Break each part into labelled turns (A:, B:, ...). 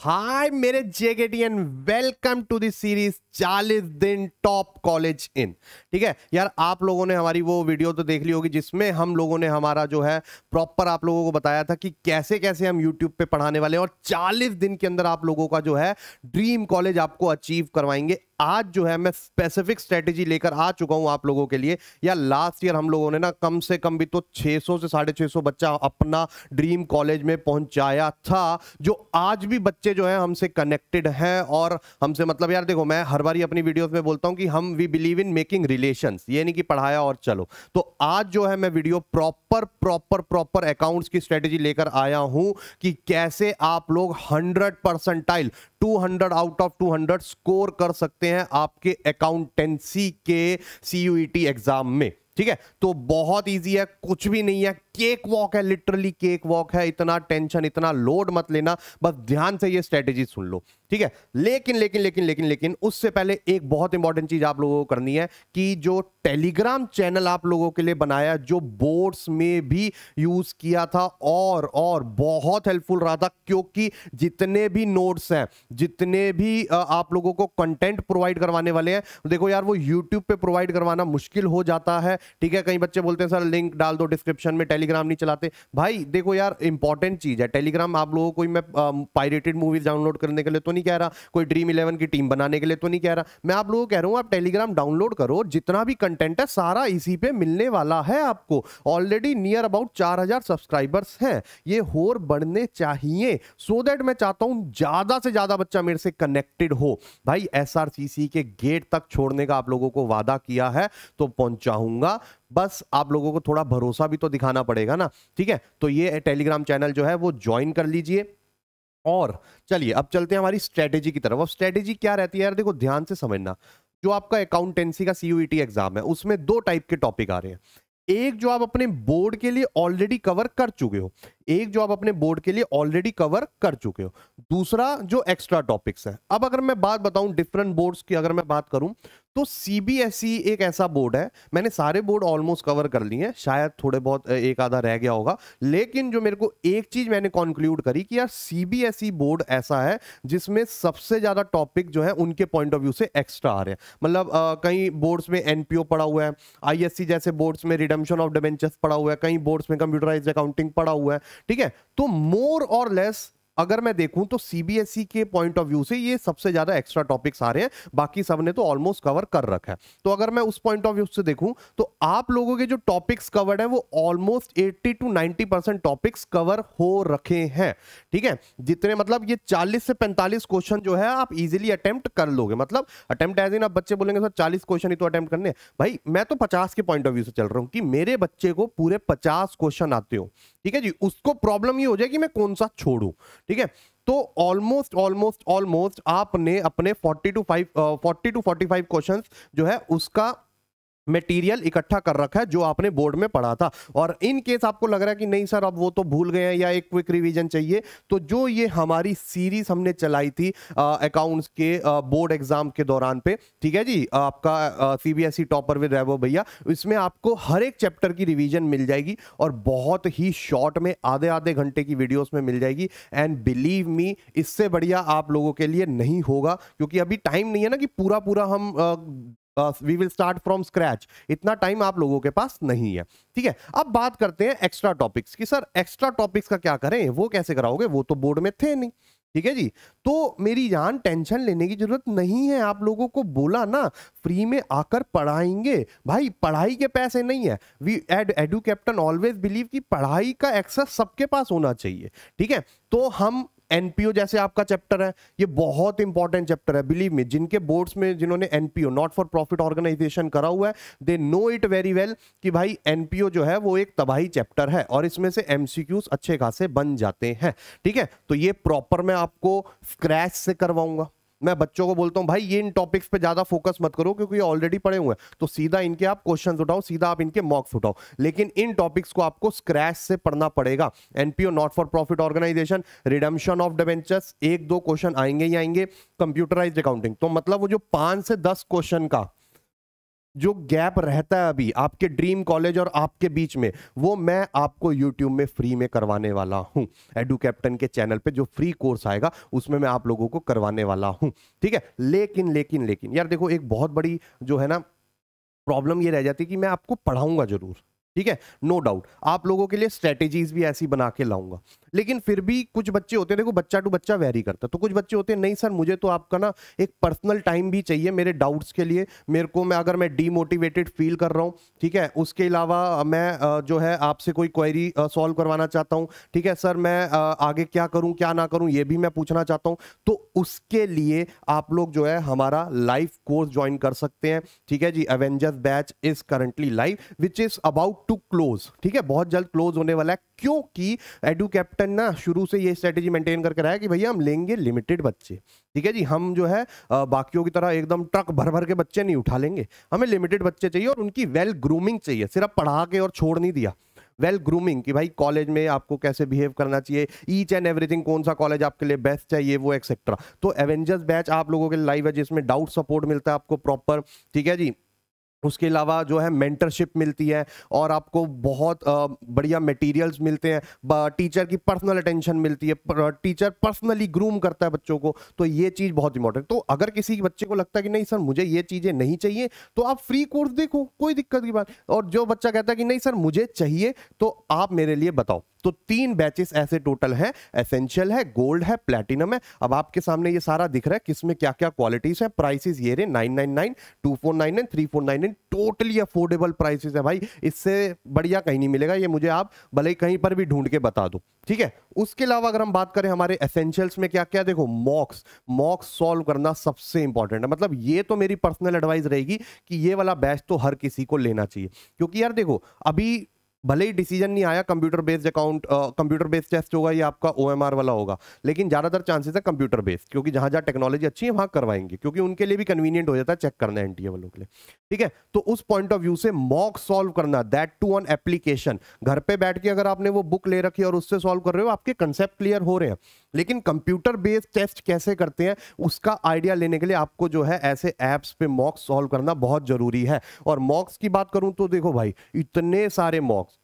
A: हाय मेरे जेगेटियन welcome to this series चालीस दिन टॉप कॉलेज इन ठीक है यार आप लोगों ने हमारी वो वीडियो तो देख ली होगी जिसमें हम लोगों ने हमारा जो है प्रॉपर आप लोगों को बताया था कि कैसे कैसे हम यूट्यूब पे पढ़ाने वाले हैं और चालीस दिन के अंदर आप लोगों का जो है ड्रीम कॉलेज आपको अचीव करवाएंगे आज जो है मैं स्पेसिफिक स्ट्रेटेजी लेकर आ चुका हूं आप लोगों के लिए या लास्ट ईयर हम लोगों ने ना कम से कम भी तो 600 से साढ़े छह बच्चा अपना ड्रीम कॉलेज में पहुंचाया था जो आज भी बच्चे जो है हमसे कनेक्टेड हैं और हमसे मतलब यार देखो मैं हर बारी अपनी वीडियोस में बोलता हूं कि हम we believe in making relation ये नहीं कि पढ़ाया और चलो तो आज जो है मैं video proper proper proper accounts की स्ट्रेटेजी लेकर आया हूं कि कैसे आप लोग hundred percentile to out of two score कर सकते सकते हैं आपके अकाउंटेंसी के सीयूईटी एग्जाम e में ठीक है तो बहुत इजी है कुछ भी नहीं है केक वॉक है लिटरली केक वॉक है इतना टेंशन इतना लोड मत लेना बस ध्यान से ये स्ट्रेटेजी सुन लो ठीक है लेकिन लेकिन लेकिन लेकिन लेकिन उससे पहले एक बहुत इंपॉर्टेंट चीज आप लोगों को करनी है कि जो टेलीग्राम चैनल आप लोगों के लिए बनाया जो बोर्ड्स में भी यूज किया था और और बहुत हेल्पफुल रहा था क्योंकि जितने भी नोट्स हैं जितने भी आप लोगों को कंटेंट प्रोवाइड करवाने वाले हैं देखो यार वो यूट्यूब पे प्रोवाइड करवाना मुश्किल हो जाता है ठीक है कई बच्चे बोलते हैं सर लिंक डाल दो डिस्क्रिप्शन में टेली टेलीग्राम नहीं चलाते भाई देखो यार इंपॉर्टेंट चीज है टेलीग्राम आप लोगों को मैं पायरेटेड मूवीज डाउनलोड करने के लिए तो नहीं कह रहा कोई ड्रीम इलेवन की टीम बनाने के लिए तो नहीं कह रहा मैं आप लोगों को कह रहा हूँ आप टेलीग्राम डाउनलोड करो जितना भी कंटेंट है सारा इसी पे मिलने वाला है आपको ऑलरेडी नियर अबाउट चार सब्सक्राइबर्स हैं ये होर बढ़ने चाहिए सो देट मैं चाहता हूँ ज्यादा से ज्यादा बच्चा मेरे से कनेक्टेड हो भाई एस के गेट तक छोड़ने का आप लोगों को वादा किया है तो पहुंचाऊंगा बस आप लोगों को थोड़ा भरोसा भी तो दिखाना पड़ेगा ना ठीक है तो ये टेलीग्राम चैनल जो है वो ज्वाइन कर लीजिए और चलिए अब चलते हैं हमारी स्ट्रेटेजी की तरफ अब स्ट्रेटेजी क्या रहती है यार देखो ध्यान से समझना जो आपका अकाउंटेंसी का सीयूईटी एग्जाम e है उसमें दो टाइप के टॉपिक आ रहे हैं एक जो आप अपने बोर्ड के लिए ऑलरेडी कवर कर चुके हो एक जो आप अपने बोर्ड के लिए ऑलरेडी कवर कर चुके हो दूसरा जो एक्स्ट्रा टॉपिक्स है अब अगर मैं बात बताऊं डिफरेंट बोर्ड्स की अगर मैं बात करूं तो सीबीएसई e एक ऐसा बोर्ड है मैंने सारे बोर्ड ऑलमोस्ट कवर कर लिए हैं शायद थोड़े बहुत एक आधा रह गया होगा लेकिन जो मेरे को एक चीज मैंने कंक्लूड करी कि यार सीबीएसई बोर्ड e ऐसा है जिसमें सबसे ज्यादा टॉपिक जो है उनके पॉइंट ऑफ व्यू से एक्स्ट्रा आ रहे हैं मतलब कई बोर्ड्स में एनपीओ पड़ा हुआ है आईएससी जैसे बोर्ड्स में रिडम्शन ऑफ डिवेंचर्स पड़ा हुआ है कई बोर्ड्स में कंप्यूटराइज अकाउंटिंग पड़ा हुआ है ठीक है तो मोर और लेस अगर मैं देखूं तो सीबीएसई e के पॉइंट ऑफ व्यू से ये सबसे ज्यादा एक्स्ट्रा टॉपिक्स आ रहे हैं बाकी सब ने तो ऑलमोस्ट कवर कर रखा है तो अगर मैं उस पॉइंट ऑफ व्यू से देखूं तो आप लोगों के जो टॉपिक्स कवर्ड है वो almost eighty to ninety percent topics cover हो रखे हैं ठीक है जितने मतलब ये चालीस से पैंतालीस क्वेश्चन जो है आप इजिली अटेम्प्ट कर लोगे मतलब अटेम्प्ट एज इन आप बच्चे बोलेंगे सर चालीस क्वेश्चन ही तो अटेम्प्ट करने भाई मैं तो पचास के पॉइंट ऑफ व्यू से चल रहा हूँ कि मेरे बच्चे को पूरे पचास क्वेश्चन आते हो ठीक है जी उसको प्रॉब्लम ये हो जाए कि मैं कौन सा छोड़ू ठीक है तो ऑलमोस्ट ऑलमोस्ट ऑलमोस्ट आपने अपने 40 टू 5 40 टू 45 क्वेश्चंस जो है उसका मटेरियल इकट्ठा कर रखा है जो आपने बोर्ड में पढ़ा था और इन केस आपको लग रहा है कि नहीं सर अब वो तो भूल गए हैं या एक क्विक रिवीजन चाहिए तो जो ये हमारी सीरीज हमने चलाई थी अकाउंट्स के बोर्ड एग्जाम के दौरान पे ठीक है जी आपका सीबीएसई टॉपर विद रैबो भैया इसमें आपको हर एक चैप्टर की रिवीजन मिल जाएगी और बहुत ही शॉर्ट में आधे आधे घंटे की वीडियोस में मिल जाएगी एंड बिलीव मी इससे बढ़िया आप लोगों के लिए नहीं होगा क्योंकि अभी टाइम नहीं है ना कि पूरा पूरा हम we will start from scratch इतना टाइम आप लोगों के पास नहीं है ठीक है अब बात करते हैं एक्स्ट्रा टॉपिक्स की सर एक्स्ट्रा टॉपिक्स का क्या करें वो कैसे कराओगे वो तो बोर्ड में थे नहीं ठीक है जी तो मेरी जान टेंशन लेने की जरूरत नहीं है आप लोगों को बोला ना फ्री में आकर पढ़ाएंगे भाई पढ़ाई के पैसे नहीं है we ed edu captain always believe कि पढ़ाई का एक्सेस सबके पास होना चाहिए ठीक है तो हम एनपीओ जैसे आपका चैप्टर है ये बहुत इंपॉर्टेंट चैप्टर है बिलीव मी जिनके बोर्ड्स में जिन्होंने NPO not for profit organisation करा हुआ है they know it very well कि भाई एनपीओ जो है वो एक तबाही चैप्टर है और इसमें से एमसीक्यूज अच्छे खासे बन जाते हैं ठीक है तो ये प्रॉपर मैं आपको स्क्रैच से करवाऊंगा मैं बच्चों को बोलता हूँ भाई ये इन टॉपिक्स पे ज्यादा फोकस मत करो क्योंकि ये ऑलरेडी पढ़े हुए हैं तो सीधा इनके आप क्वेश्चन उठाओ सीधा आप इनके मॉक्स उठाओ लेकिन इन टॉपिक्स को आपको स्क्रैच से पढ़ना पड़ेगा NPO not for profit organisation redemption of debentures एक दो क्वेश्चन आएंगे ही आएंगे कंप्यूटराइज अकाउंटिंग तो मतलब वो जो पांच से दस क्वेश्चन का जो गैप रहता है अभी आपके ड्रीम कॉलेज और आपके बीच में वो मैं आपको यूट्यूब में फ्री में करवाने वाला हूँ एडू कैप्टन के चैनल पे जो फ्री कोर्स आएगा उसमें मैं आप लोगों को करवाने वाला हूँ ठीक है लेकिन लेकिन लेकिन यार देखो एक बहुत बड़ी जो है ना प्रॉब्लम ये रह जाती है कि मैं आपको पढ़ाऊंगा जरूर ठीक है नो डाउट आप लोगों के लिए स्ट्रेटेजीज भी ऐसी बना के लाऊंगा लेकिन फिर भी कुछ बच्चे होते देखो बच्चा टू बच्चा वेरी करता तो कुछ बच्चे होते हैं नहीं सर मुझे तो आपका ना एक पर्सनल टाइम भी चाहिए मेरे डाउट्स के लिए मेरे को मैं अगर मैं डीमोटिवेटेड फील कर रहा हूँ ठीक है उसके अलावा मैं जो है आपसे कोई क्वेरी सॉल्व करवाना चाहता हूँ ठीक है सर मैं आगे क्या करूँ क्या ना करूँ ये भी मैं पूछना चाहता हूँ तो उसके लिए आप लोग जो है हमारा लाइव कोर्स ज्वाइन कर सकते हैं ठीक है जी Avengers batch is currently live which is about to close ठीक है बहुत जल्द क्लोज होने वाला है क्योंकि एडू कैप्टन ना शुरू से ये स्ट्रेटेजी मेंटेन करके रहा है कि भैया हम लेंगे लिमिटेड बच्चे ठीक है जी हम जो है बाकियों की तरह एकदम ट्रक भर भर के बच्चे नहीं उठा लेंगे हमें लिमिटेड बच्चे चाहिए और उनकी वेल ग्रूमिंग चाहिए सिर्फ पढ़ा के और छोड़ नहीं दिया वेल well ग्रूमिंग कि भाई कॉलेज में आपको कैसे बिहेव करना चाहिए ईच एंड एवरीथिंग कौन सा कॉलेज आपके लिए बेस्ट चाहिए वो एक्सेट्रा तो एवेंजर्स बैच आप लोगों के लाइव है जिसमें डाउट सपोर्ट मिलता है आपको प्रॉपर ठीक है जी उसके अलावा जो है मेंटरशिप मिलती है और आपको बहुत बढ़िया मटेरियल्स मिलते हैं टीचर की पर्सनल अटेंशन मिलती है टीचर पर्सनली ग्रूम करता है बच्चों को तो ये चीज़ बहुत इंपॉर्टेंट तो अगर किसी बच्चे को लगता है कि नहीं सर मुझे ये चीज़ें नहीं चाहिए तो आप फ्री कोर्स देखो कोई दिक्कत की बात और जो बच्चा कहता है कि नहीं सर मुझे चाहिए तो आप मेरे लिए बताओ तो तीन बैचेस ऐसे टोटल हैं एसेंशियल है गोल्ड है प्लेटिनम है अब आपके सामने ये सारा दिख रहा है किसमें क्या क्या क्वालिटीज है प्राइसिस ये रहे nine nine nine two four nine nine three four nine nine totally affordable prices है भाई इससे बढ़िया कहीं नहीं मिलेगा ये मुझे आप भले ही कहीं पर भी ढूंढ के बता दो ठीक है उसके अलावा अगर हम बात करें हमारे एसेंशियल्स में क्या क्या देखो मॉक्स मॉक्स सॉल्व करना सबसे इंपॉर्टेंट है मतलब ये तो मेरी पर्सनल एडवाइस रहेगी कि ये वाला बैच तो हर किसी को लेना चाहिए क्योंकि यार देखो अभी भले ही डिसीजन नहीं आया computer based account computer based test होगा या आपका ओ वाला होगा लेकिन ज़्यादातर चांसेस है कंप्यूटर बेस्ड क्योंकि जहाँ जहाँ टेक्नोलॉजी अच्छी है वहाँ करवाएंगे क्योंकि उनके लिए भी कन्वीनियंट हो जाता है चेक करना एन टी वालों के लिए ठीक है तो उस पॉइंट ऑफ व्यू से मॉक सॉल्व करना दैट टू ऑन एप्लीकेशन घर पर बैठ के अगर आपने वो बुक ले रखी और उससे सॉल्व कर रहे हो आपके कंसेप्ट क्लियर हो रहे हैं लेकिन कंप्यूटर बेस्ड टेस्ट कैसे करते हैं उसका आइडिया लेने के लिए आपको जो है ऐसे ऐप्स पे मॉक्स सॉल्व करना बहुत जरूरी है और मॉक्स की बात करूं तो देखो भाई इतने सारे मॉक्स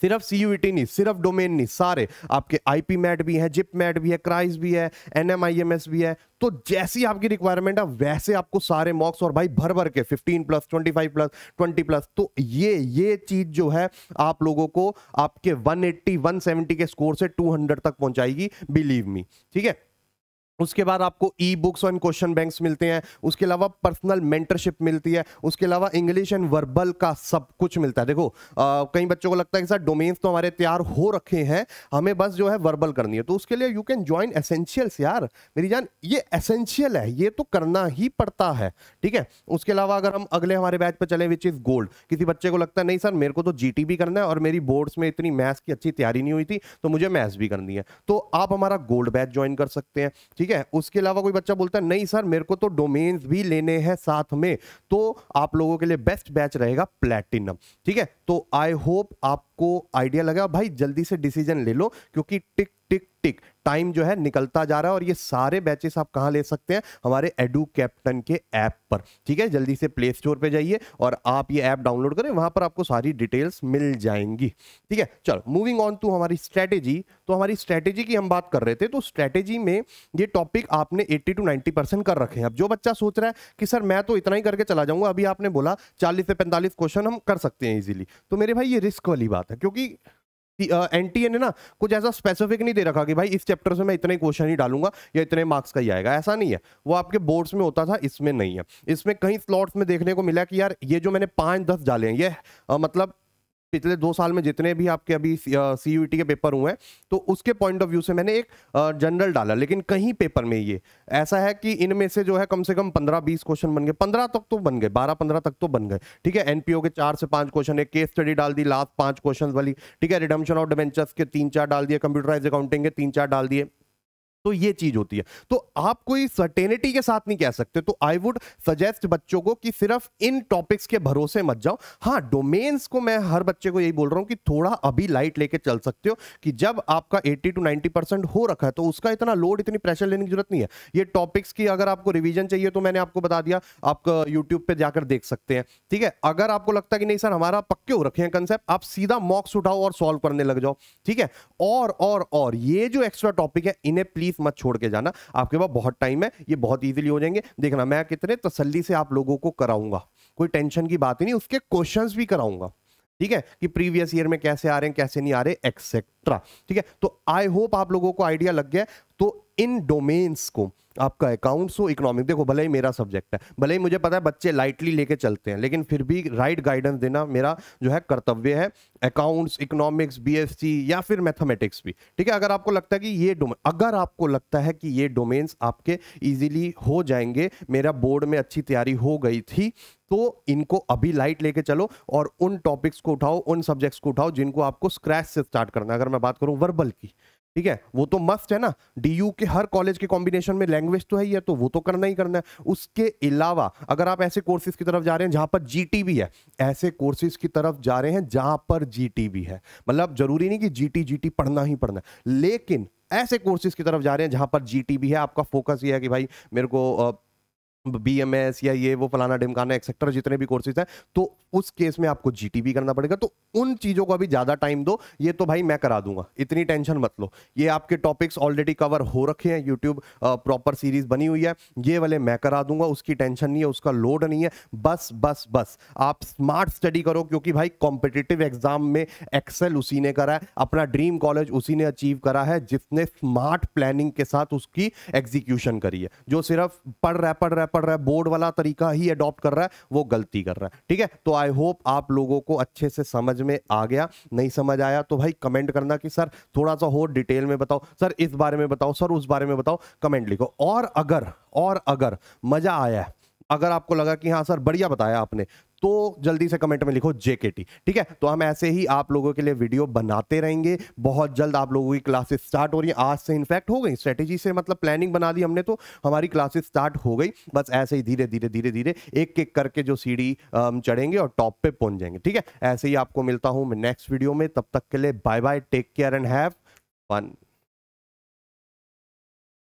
A: सिर्फ सी e नहीं सिर्फ डोमेन नहीं सारे आपके आईपी मैट भी है जिप मैट भी है क्राइस भी है एनएमआईएमएस भी है तो जैसी आपकी रिक्वायरमेंट है वैसे आपको सारे मॉक्स और भाई भर भर के 15 प्लस 25 प्लस 20 प्लस तो ये ये चीज जो है आप लोगों को आपके 180 170 के स्कोर से 200 तक पहुंचाएगी बिलीव मी ठीक है उसके बाद आपको e books and question banks मिलते हैं उसके अलावा पर्सनल मेंटरशिप मिलती है उसके अलावा इंग्लिश एंड वर्बल का सब कुछ मिलता है देखो आ, कई बच्चों को लगता है कि सर डोमेन्स तो हमारे तैयार हो रखे हैं हमें बस जो है वर्बल करनी है तो उसके लिए यू कैन ज्वाइन एसेंशियल्स यार मेरी जान ये एसेंशियल है ये तो करना ही पड़ता है ठीक है उसके अलावा अगर हम अगले हमारे बैच पर चले विच इज गोल्ड किसी बच्चे को लगता है नहीं सर मेरे को तो जी भी करना है और मेरी बोर्ड्स में इतनी मैथ्स की अच्छी तैयारी नहीं हुई थी तो मुझे मैथ्स भी करनी है तो आप हमारा गोल्ड बैच ज्वाइन कर सकते हैं ठीक है उसके अलावा कोई बच्चा बोलता है नहीं सर मेरे को तो डोमेन्स भी लेने हैं साथ में तो आप लोगों के लिए बेस्ट बैच रहेगा प्लेटिनम ठीक है तो आई होप आप आपको आइडिया लगा भाई जल्दी से डिसीजन ले लो क्योंकि टिक टिक टिक टाइम जो है निकलता जा रहा है और ये सारे बैचेस आप कहाँ ले सकते हैं हमारे एडू कैप्टन के ऐप पर ठीक है जल्दी से प्ले स्टोर पे जाइए और आप ये ऐप डाउनलोड करें वहां पर आपको सारी डिटेल्स मिल जाएंगी ठीक है चलो मूविंग ऑन टू हमारी स्ट्रैटेजी तो हमारी स्ट्रैटेजी की हम बात कर रहे थे तो स्ट्रैटेजी में ये टॉपिक आपने एट्टी टू नाइन्टी परसेंट कर रखे हैं अब जो बच्चा सोच रहा है कि सर मैं तो इतना ही करके चला जाऊंगा अभी आपने बोला चालीस से पैंतालीस क्वेश्चन हम कर सकते हैं इजिली तो मेरे भाई ये रिस्क वाली बात बात है क्योंकि एन टी ए ने ना कुछ ऐसा स्पेसिफिक नहीं दे रखा कि भाई इस चैप्टर से मैं इतने क्वेश्चन ही डालूंगा या इतने मार्क्स का ही आएगा ऐसा नहीं है वो आपके बोर्ड्स में होता था इसमें नहीं है इसमें कई स्लॉट्स में देखने को मिला कि यार ये जो मैंने पाँच दस डाले हैं ये आ, मतलब पिछले दो साल में जितने भी आपके अभी सी uh, के पेपर हुए हैं तो उसके पॉइंट ऑफ व्यू से मैंने एक जनरल डाला लेकिन कहीं पेपर में ये ऐसा है कि इनमें से जो है कम से कम पंद्रह बीस क्वेश्चन बन गए पंद्रह तक तो बन गए बारह पंद्रह तक तो बन गए ठीक है एनपीओ के चार से पांच क्वेश्चन एक केस स्टडी डाल दी लास्ट पांच क्वेश्चन वाली ठीक है रिडम्शन ऑफ डिवेंचर्स के तीन चार डाल दिए कंप्यूटराइज अकाउंटिंग के तीन चार डाल दिए तो ये चीज होती है तो आप कोई सर्टेनिटी के साथ नहीं कह सकते तो आई वुड सजेस्ट बच्चों को कि सिर्फ इन टॉपिक्स के भरोसे मत जाओ हाँ डोमेन्स को मैं हर बच्चे को यही बोल रहा हूँ कि थोड़ा अभी लाइट लेके चल सकते हो कि जब आपका 80 टू 90 परसेंट हो रखा है तो उसका इतना लोड इतनी प्रेशर लेने की जरूरत नहीं है ये टॉपिक्स की अगर आपको रिविजन चाहिए तो मैंने आपको बता दिया आप यूट्यूब पर जाकर देख सकते हैं ठीक है अगर आपको लगता है कि नहीं सर हमारा पक्के हो रखे हैं कंसेप्ट आप सीधा मॉक्स उठाओ और सॉल्व करने लग जाओ ठीक है और और और ये जो एक्स्ट्रा टॉपिक है इन्हें प्लीज तकलीफ मत छोड़ के जाना आपके पास बहुत टाइम है ये बहुत ईजिली हो जाएंगे देखना मैं कितने तसली से आप लोगों को कराऊंगा कोई टेंशन की बात ही नहीं उसके क्वेश्चन भी कराऊंगा ठीक है कि प्रीवियस ईयर में कैसे आ रहे हैं कैसे नहीं आ रहे एक्सेट्रा ठीक है तो आई होप आप लोगों को आइडिया लग गया तो इन डोमेन्स को आपका अकाउंट्स हो इकोनॉमिक देखो भले ही मेरा सब्जेक्ट है भले ही मुझे पता है बच्चे लाइटली लेके चलते हैं लेकिन फिर भी राइट गाइडेंस देना मेरा जो है कर्तव्य है अकाउंट्स इकोनॉमिक्स बीएससी या फिर मैथमेटिक्स भी ठीक है अगर आपको लगता है कि ये डोमेन अगर आपको लगता है कि ये डोमेन्स आपके ईजिली हो जाएंगे मेरा बोर्ड में अच्छी तैयारी हो गई थी तो इनको अभी लाइट लेके चलो और उन टॉपिक्स को उठाओ उन सब्जेक्ट्स को उठाओ जिनको आपको स्क्रैच से स्टार्ट करना अगर मैं बात करूं वर्बल की ठीक है वो तो मस्ट है ना डीयू के हर कॉलेज के कॉम्बिनेशन में लैंग्वेज तो है ही है तो वो तो करना ही करना है उसके अलावा अगर आप ऐसे कोर्सेज की तरफ जा रहे हैं जहां पर जीटी भी है ऐसे कोर्सेज की तरफ जा रहे हैं जहां पर जीटी भी है मतलब जरूरी नहीं कि जीटी जीटी पढ़ना ही पढ़ना लेकिन ऐसे कोर्सेज की तरफ जा रहे हैं जहां पर जी भी है आपका फोकस ये है कि भाई मेरे को बी एम एस या ये वो फलाना डिमकाना एक्सेट्रा जितने भी कोर्सेज हैं तो उस केस में आपको जी भी करना पड़ेगा तो उन चीज़ों का भी ज़्यादा टाइम दो ये तो भाई मैं करा दूंगा इतनी टेंशन मत लो ये आपके टॉपिक्स ऑलरेडी कवर हो रखे हैं यूट्यूब प्रॉपर सीरीज बनी हुई है ये वाले मैं करा दूंगा उसकी टेंशन नहीं है उसका लोड नहीं है बस बस बस आप स्मार्ट स्टडी करो क्योंकि भाई कॉम्पिटिटिव एग्जाम में एक्सेल उसी ने करा है अपना ड्रीम कॉलेज उसी ने अचीव करा है जिसने स्मार्ट प्लानिंग के साथ उसकी एग्जीक्यूशन करी है जो सिर्फ पढ़ रहा है पढ़ रहा है पड़ रहा है बोर्ड वाला तरीका ही अडॉप्ट कर रहा है वो गलती कर रहा है ठीक है तो आई होप आप लोगों को अच्छे से समझ में आ गया नहीं समझ आया तो भाई कमेंट करना कि सर थोड़ा सा हो डिटेल में बताओ सर इस बारे में बताओ सर उस बारे में बताओ कमेंट लिखो और अगर और अगर मजा आया अगर आपको लगा कि हाँ सर बढ़िया बताया आपने तो जल्दी से कमेंट में लिखो जेकेटी ठीक है तो हम ऐसे ही आप लोगों के लिए वीडियो बनाते रहेंगे बहुत जल्द आप लोगों की क्लासेस स्टार्ट हो रही है आज से इनफैक्ट हो गई स्ट्रेटेजी से मतलब प्लानिंग बना दी हमने तो हमारी क्लासेस स्टार्ट हो गई बस ऐसे ही धीरे धीरे धीरे धीरे एक एक करके जो सीढ़ी चढ़ेंगे और टॉप पे पहुंच जाएंगे ठीक है ऐसे ही आपको मिलता हूं मैं नेक्स्ट वीडियो में तब तक के लिए bye bye take care and have fun